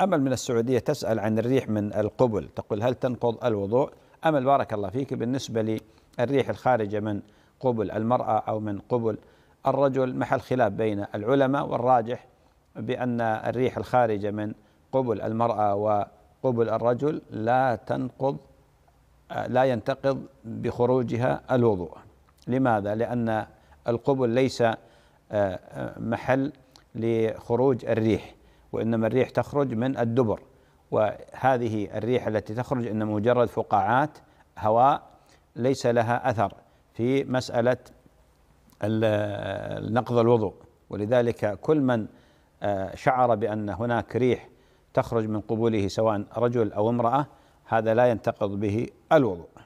أمل من السعودية تسأل عن الريح من القبل تقول هل تنقض الوضوء أمل بارك الله فيك بالنسبة للريح الخارجة من قبل المرأة أو من قبل الرجل محل خلاف بين العلماء والراجح بأن الريح الخارجة من قبل المرأة وقبل الرجل لا تنقض لا ينتقض بخروجها الوضوء لماذا؟ لأن القبل ليس آه، محل لخروج الريح وإنما الريح تخرج من الدبر وهذه الريح التي تخرج إنما مجرد فقاعات هواء ليس لها أثر في مسألة نقض الوضوء ولذلك كل من آه، شعر بأن هناك ريح تخرج من قبوله سواء رجل أو امرأة هذا لا ينتقض به الوضوء